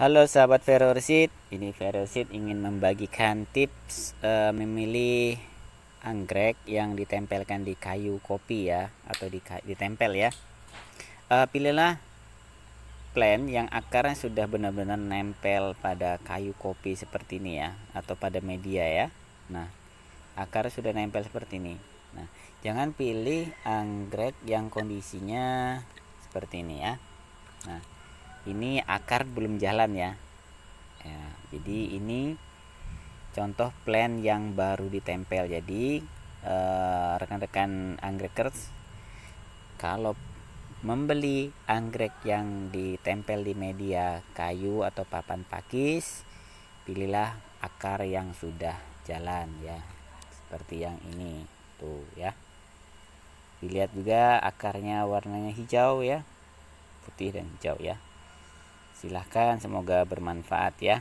Halo sahabat Ferrosit, ini Ferrosit ingin membagikan tips e, memilih anggrek yang ditempelkan di kayu kopi ya atau di ditempel ya. E, pilihlah plan yang akarnya sudah benar-benar nempel pada kayu kopi seperti ini ya atau pada media ya. Nah, akar sudah nempel seperti ini. Nah, jangan pilih anggrek yang kondisinya seperti ini ya. Nah, ini akar belum jalan ya, ya jadi ini contoh plan yang baru ditempel jadi rekan eh, rekan-rekan anggrekers kalau membeli anggrek yang ditempel di media kayu atau papan pakis pilihlah akar yang sudah jalan ya seperti yang ini tuh ya dilihat juga akarnya warnanya hijau ya putih dan hijau ya silahkan semoga bermanfaat ya